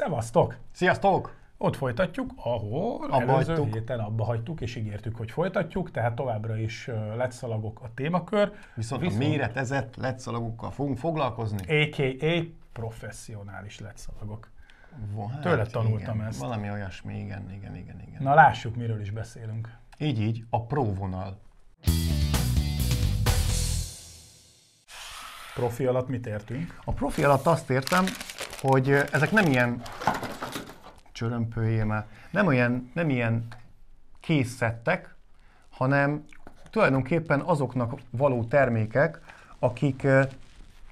Szevasztok! Sziasztok! Ott folytatjuk, ahol abba előző hagytuk. héten abba hagytuk, és ígértük, hogy folytatjuk, tehát továbbra is letszalagok a témakör. Viszont, Viszont a méretezett letszalagokkal fogunk foglalkozni. A.k.a. professzionális letszalagok. Wow, Tőle hát, tanultam igen, ezt. Valami olyasmi, igen, igen, igen, igen. Na lássuk, miről is beszélünk. Így, így, a próvonal. Profi alatt mit értünk? A profi alatt azt értem, hogy ezek nem ilyen csörömpőjé már, nem olyan, nem ilyen készszettek, hanem tulajdonképpen azoknak való termékek, akik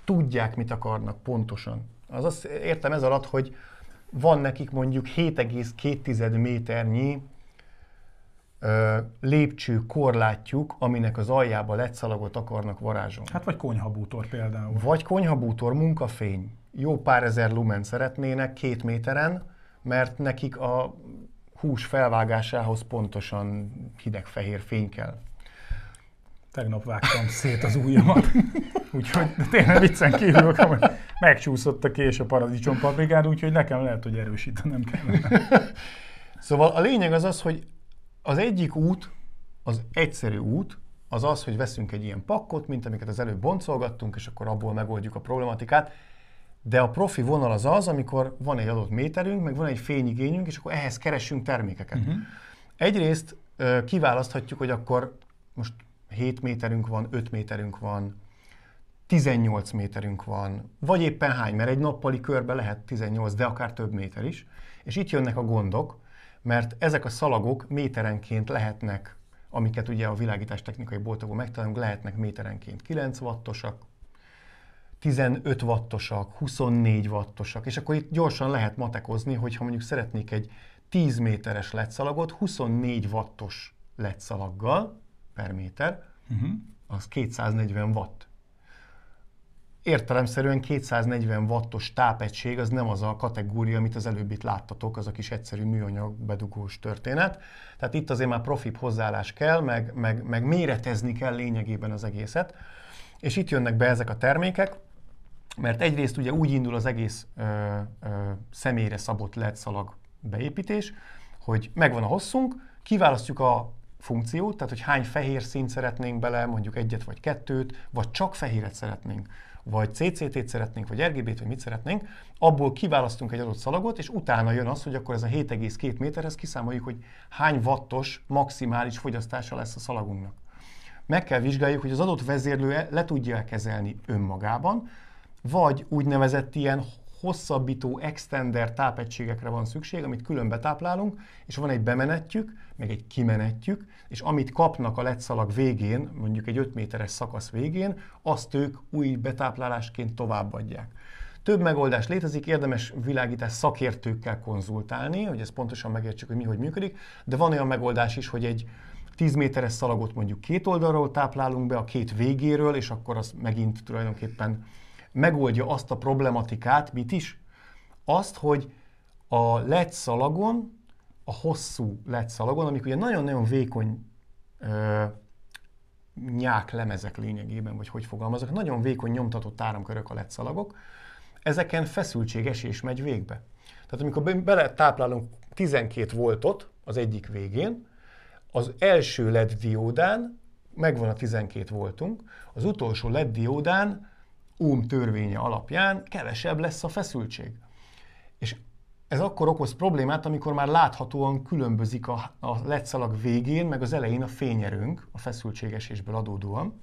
tudják, mit akarnak pontosan. Az azt értem ez alatt, hogy van nekik mondjuk 7,2 méternyi ö, lépcső korlátjuk, aminek az aljába letszalagot akarnak varázsolni. Hát vagy konyhabútor például. Vagy konyhabútor, munkafény jó pár ezer lumen szeretnének két méteren, mert nekik a hús felvágásához pontosan hideg-fehér fény kell. Tegnap vágtam szét az ujjamat, úgyhogy tényleg viccen kívül, hogy megcsúszott a kés a paradicsom paprikád, úgyhogy nekem lehet, hogy erősítenem kell. szóval a lényeg az az, hogy az egyik út, az egyszerű út, az az, hogy veszünk egy ilyen pakkot, mint amiket az előbb boncolgattunk, és akkor abból megoldjuk a problematikát. De a profi vonal az az, amikor van egy adott méterünk, meg van egy fényigényünk, és akkor ehhez keresünk termékeket. Uh-huh. Egyrészt kiválaszthatjuk, hogy akkor most 7 méterünk van, 5 méterünk van, 18 méterünk van, vagy éppen hány, mert egy nappali körbe lehet 18, de akár több méter is. És itt jönnek a gondok, mert ezek a szalagok méterenként lehetnek, amiket ugye a technikai boltokban megtalálunk, lehetnek méterenként 9 wattosak, 15 wattosak, 24 wattosak, és akkor itt gyorsan lehet matekozni, hogyha mondjuk szeretnék egy 10 méteres letszalagot 24 wattos letszalaggal per méter, uh-huh. az 240 watt. Értelemszerűen 240 wattos tápegység az nem az a kategória, amit az előbb itt láttatok, az a kis egyszerű műanyag bedugós történet. Tehát itt azért már profibb hozzáállás kell, meg, meg, meg méretezni kell lényegében az egészet. És itt jönnek be ezek a termékek, mert egyrészt ugye úgy indul az egész ö, ö, személyre szabott LED szalag beépítés, hogy megvan a hosszunk, kiválasztjuk a funkciót, tehát hogy hány fehér színt szeretnénk bele, mondjuk egyet vagy kettőt, vagy csak fehéret szeretnénk, vagy CCT-t szeretnénk, vagy RGB-t, vagy mit szeretnénk, abból kiválasztunk egy adott szalagot, és utána jön az, hogy akkor ez a 7,2 méterhez kiszámoljuk, hogy hány wattos maximális fogyasztása lesz a szalagunknak. Meg kell vizsgáljuk, hogy az adott vezérlő le tudja kezelni önmagában, vagy úgynevezett ilyen hosszabbító extender tápegységekre van szükség, amit külön betáplálunk, és van egy bemenetjük, meg egy kimenetjük, és amit kapnak a letszalag végén, mondjuk egy 5 méteres szakasz végén, azt ők új betáplálásként továbbadják. Több megoldás létezik, érdemes világítás szakértőkkel konzultálni, hogy ezt pontosan megértsük, hogy mi hogy működik, de van olyan megoldás is, hogy egy 10 méteres szalagot mondjuk két oldalról táplálunk be, a két végéről, és akkor az megint tulajdonképpen megoldja azt a problematikát, mit is? Azt, hogy a LED szalagon, a hosszú LED szalagon, amik ugye nagyon-nagyon vékony ö, lemezek lényegében, vagy hogy fogalmazok, nagyon vékony nyomtatott áramkörök a LED szalagok, ezeken esés megy végbe. Tehát amikor bele táplálunk 12 voltot az egyik végén, az első LED diódán megvan a 12 voltunk, az utolsó LED diódán Ohm törvénye alapján kevesebb lesz a feszültség. És ez akkor okoz problémát, amikor már láthatóan különbözik a, a végén, meg az elején a fényerőnk a feszültségesésből adódóan.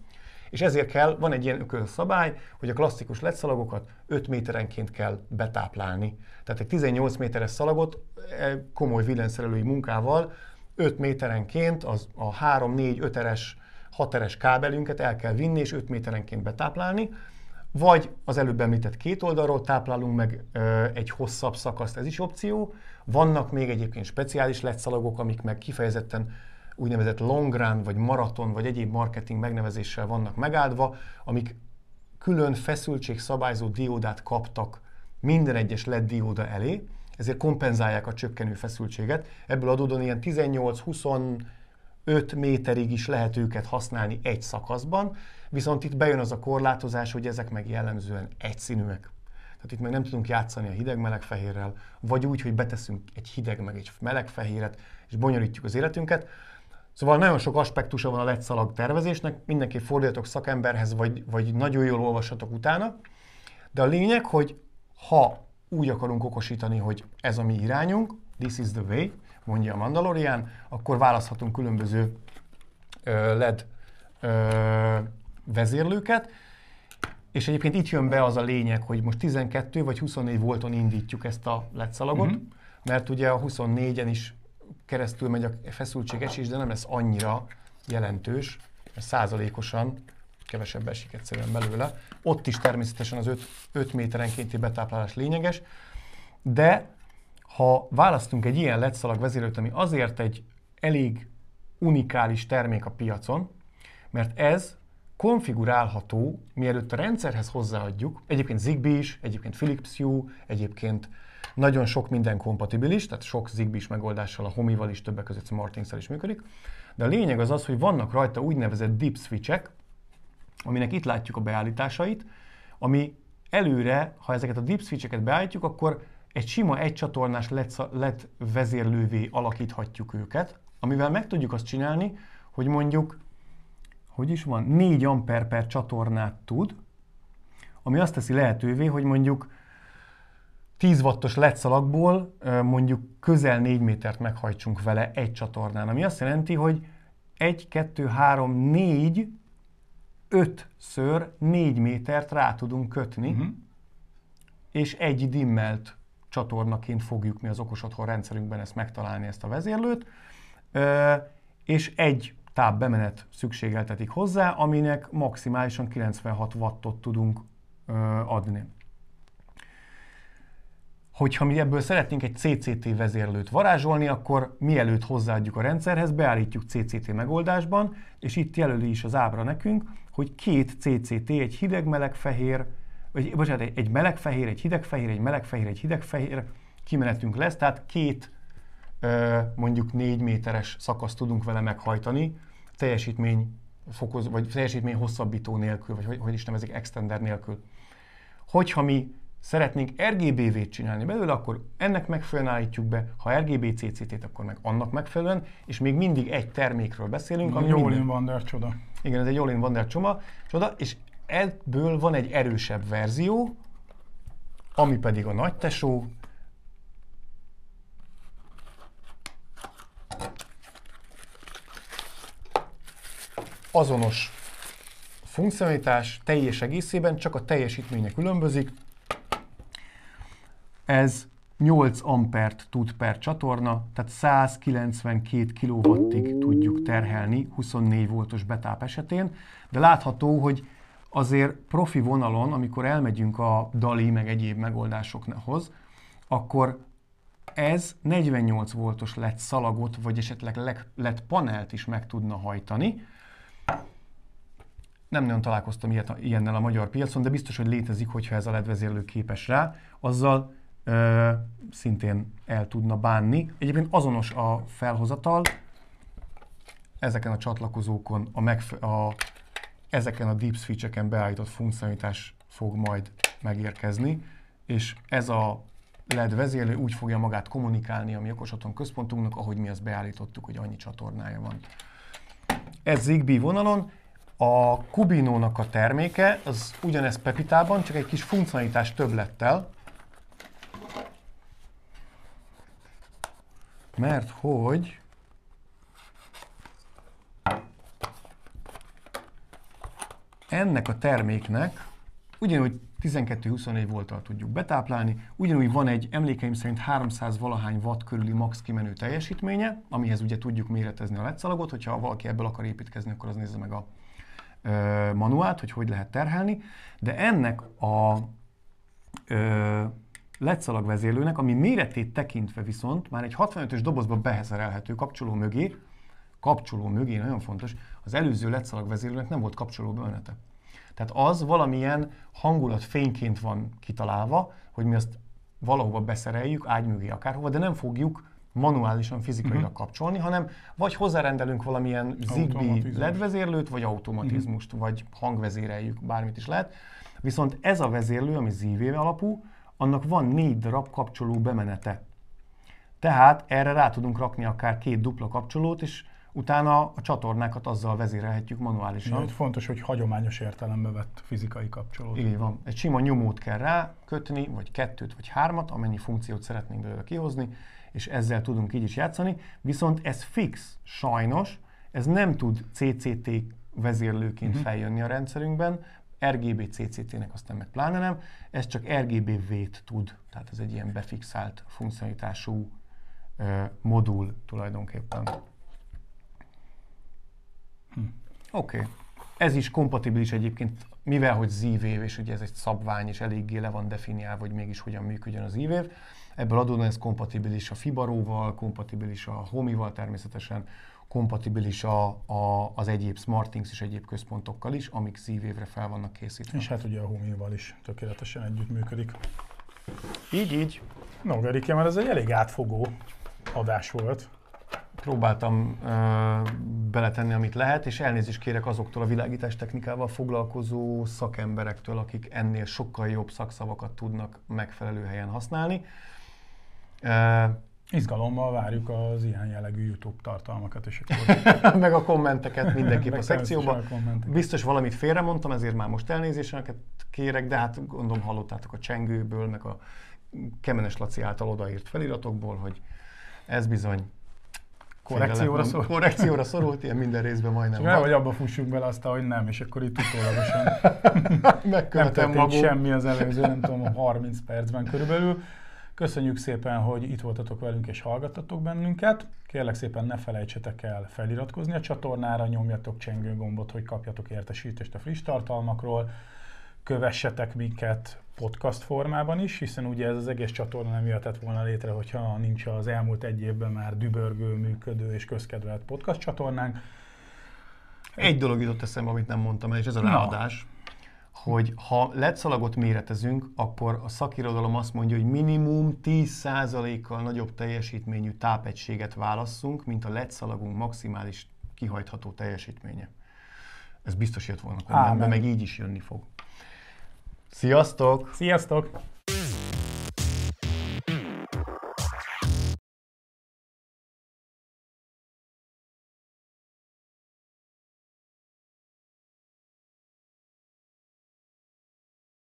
És ezért kell, van egy ilyen ökölszabály, hogy a klasszikus ledszalagokat 5 méterenként kell betáplálni. Tehát egy 18 méteres szalagot e, komoly villanyszerelői munkával 5 méterenként az a 3, 4, 5 eres, 6 eres kábelünket el kell vinni és 5 méterenként betáplálni, vagy az előbb említett két oldalról táplálunk meg ö, egy hosszabb szakaszt, ez is opció. Vannak még egyébként speciális letszalagok, amik meg kifejezetten úgynevezett long run, vagy maraton, vagy egyéb marketing megnevezéssel vannak megáldva, amik külön feszültségszabályzó diódát kaptak minden egyes LED dióda elé, ezért kompenzálják a csökkenő feszültséget. Ebből adódóan ilyen 18-20 5 méterig is lehet őket használni egy szakaszban, viszont itt bejön az a korlátozás, hogy ezek meg jellemzően egyszínűek. Tehát itt meg nem tudunk játszani a hideg-meleg-fehérrel, vagy úgy, hogy beteszünk egy hideg meg egy meleg-fehéret, és bonyolítjuk az életünket. Szóval nagyon sok aspektusa van a letszalag tervezésnek, mindenki forduljatok szakemberhez, vagy, vagy nagyon jól olvassatok utána. De a lényeg, hogy ha úgy akarunk okosítani, hogy ez a mi irányunk, this is the way, mondja a Mandalorian, akkor választhatunk különböző LED vezérlőket, és egyébként itt jön be az a lényeg, hogy most 12 vagy 24 volton indítjuk ezt a LED szalagot, uh-huh. mert ugye a 24-en is keresztül megy a feszültség esés, de nem lesz annyira jelentős, mert százalékosan kevesebb esik egyszerűen belőle. Ott is természetesen az 5 méterenkénti betáplálás lényeges, de ha választunk egy ilyen letszalag vezérlőt, ami azért egy elég unikális termék a piacon, mert ez konfigurálható, mielőtt a rendszerhez hozzáadjuk, egyébként Zigbee is, egyébként Philips Hue, egyébként nagyon sok minden kompatibilis, tehát sok zigbee megoldással, a Homival is, többek között smarting is működik, de a lényeg az az, hogy vannak rajta úgynevezett deep switchek, aminek itt látjuk a beállításait, ami előre, ha ezeket a deep switcheket beállítjuk, akkor egy sima egycsatornás lett vezérlővé alakíthatjuk őket, amivel meg tudjuk azt csinálni, hogy mondjuk, hogy is van, 4 amper per csatornát tud, ami azt teszi lehetővé, hogy mondjuk 10 wattos LED szalagból mondjuk közel 4 métert meghajtsunk vele egy csatornán, ami azt jelenti, hogy 1, 2, 3, 4, 5 ször 4 métert rá tudunk kötni, uh-huh. és egy dimmelt csatornaként fogjuk mi az okos otthon rendszerünkben ezt megtalálni, ezt a vezérlőt, és egy táb bemenet szükségeltetik hozzá, aminek maximálisan 96 wattot tudunk adni. Hogyha mi ebből szeretnénk egy CCT vezérlőt varázsolni, akkor mielőtt hozzáadjuk a rendszerhez, beállítjuk CCT megoldásban, és itt jelöli is az ábra nekünk, hogy két CCT, egy hideg-meleg-fehér, vagy bocsánat, egy, egy melegfehér, egy hidegfehér, egy melegfehér, egy hidegfehér kimenetünk lesz, tehát két mondjuk négy méteres szakaszt tudunk vele meghajtani, teljesítmény fokoz, vagy teljesítmény hosszabbító nélkül, vagy hogy, is nevezik, extender nélkül. Hogyha mi szeretnénk rgbv t csinálni belőle, akkor ennek megfelelően állítjuk be, ha RGB CCT-t, akkor meg annak megfelelően, és még mindig egy termékről beszélünk. Ami Jól minden... Wonder csoda. Igen, ez egy Jolin Wonder csoma, csoda, és ebből van egy erősebb verzió, ami pedig a nagy tesó, azonos funkcionalitás teljes egészében, csak a teljesítménye különbözik. Ez 8 ampert tud per csatorna, tehát 192 kW-ig tudjuk terhelni 24 voltos betáp esetén, de látható, hogy azért profi vonalon, amikor elmegyünk a DALI meg egyéb megoldásokhoz, akkor ez 48 voltos lett szalagot, vagy esetleg lett panelt is meg tudna hajtani. Nem nagyon találkoztam ilyet, ilyennel a magyar piacon, de biztos, hogy létezik, hogyha ez a ledvezérlő képes rá, azzal ö, szintén el tudna bánni. Egyébként azonos a felhozatal, ezeken a csatlakozókon a, megfe- a ezeken a deep switch-eken beállított funkcionalitás fog majd megérkezni, és ez a LED vezérlő úgy fogja magát kommunikálni a mi okosaton központunknak, ahogy mi azt beállítottuk, hogy annyi csatornája van. Ez Zigbee vonalon, a Kubinónak a terméke, az ugyanez Pepitában, csak egy kis funkcionalitás többlettel, mert hogy ennek a terméknek ugyanúgy 12-24 voltal tudjuk betáplálni, ugyanúgy van egy emlékeim szerint 300 valahány watt körüli max kimenő teljesítménye, amihez ugye tudjuk méretezni a letszalagot, hogyha valaki ebből akar építkezni, akkor az nézze meg a ö, manuált, hogy hogy lehet terhelni, de ennek a ö, letszalagvezérlőnek, ami méretét tekintve viszont már egy 65-ös dobozba beheszerelhető kapcsoló mögé, kapcsoló mögé, nagyon fontos, az előző letszalag nem volt kapcsoló bemenete. Tehát az valamilyen hangulat fényként van kitalálva, hogy mi azt valahova beszereljük, ágy mögé, akárhova, de nem fogjuk manuálisan, fizikailag uh-huh. kapcsolni, hanem vagy hozzárendelünk valamilyen zigbi ledvezérlőt, vagy automatizmust, uh-huh. vagy hangvezéreljük, bármit is lehet. Viszont ez a vezérlő, ami ZV alapú, annak van négy darab kapcsoló bemenete. Tehát erre rá tudunk rakni akár két dupla kapcsolót, és utána a csatornákat azzal vezérelhetjük manuálisan. Úgy fontos, hogy hagyományos értelembe vett fizikai kapcsolódás. Így van. Egy sima nyomót kell rá kötni, vagy kettőt, vagy hármat, amennyi funkciót szeretnénk belőle kihozni, és ezzel tudunk így is játszani. Viszont ez fix, sajnos, ez nem tud CCT vezérlőként uh-huh. feljönni a rendszerünkben, RGB CCT-nek aztán meg pláne nem, ez csak RGB V-t tud, tehát ez egy ilyen befixált funkcionalitású modul tulajdonképpen. Hm. Oké. Okay. Ez is kompatibilis egyébként, mivel hogy zívév, és ugye ez egy szabvány, és eléggé le van definiálva, hogy mégis hogyan működjön az ívév. Ebből adódóan ez kompatibilis a Fibaróval, kompatibilis a Homival természetesen, kompatibilis a, a, az egyéb SmartThings és egyéb központokkal is, amik zívévre fel vannak készítve. És hát ugye a Homival is tökéletesen együttműködik. Így, így. No, Gerike, mert ez egy elég átfogó adás volt próbáltam ö, beletenni, amit lehet, és elnézést kérek azoktól a világítás technikával foglalkozó szakemberektől, akik ennél sokkal jobb szakszavakat tudnak megfelelő helyen használni. Ö, Izgalommal várjuk az ilyen jellegű YouTube tartalmakat, és akkor... meg a kommenteket mindenképp a szekcióban. Biztos valamit félremondtam, ezért már most elnézéseket kérek, de hát gondolom hallottátok a csengőből, meg a Kemenes Laci által odaírt feliratokból, hogy ez bizony Korrekcióra, szor... korrekcióra szorult, ilyen minden részben majdnem. Csak hogy abba fussunk bele azt, hogy nem, és akkor itt utólagosan nem történt semmi az előző, nem tudom, 30 percben körülbelül. Köszönjük szépen, hogy itt voltatok velünk és hallgattatok bennünket. Kérlek szépen ne felejtsetek el feliratkozni a csatornára, nyomjatok csengőgombot, hogy kapjatok értesítést a friss tartalmakról kövessetek minket podcast formában is, hiszen ugye ez az egész csatorna nem jöhetett volna létre, hogyha nincs az elmúlt egy évben már dübörgő, működő és közkedvelt podcast csatornánk. Egy dolog jutott eszembe, amit nem mondtam el, és ez a no. hogy ha letszalagot méretezünk, akkor a szakirodalom azt mondja, hogy minimum 10%-kal nagyobb teljesítményű tápegységet válasszunk, mint a letszalagunk maximális kihajtható teljesítménye. Ez biztos jött volna kommentben, meg így is jönni fog. Sziasztok! Sziasztok!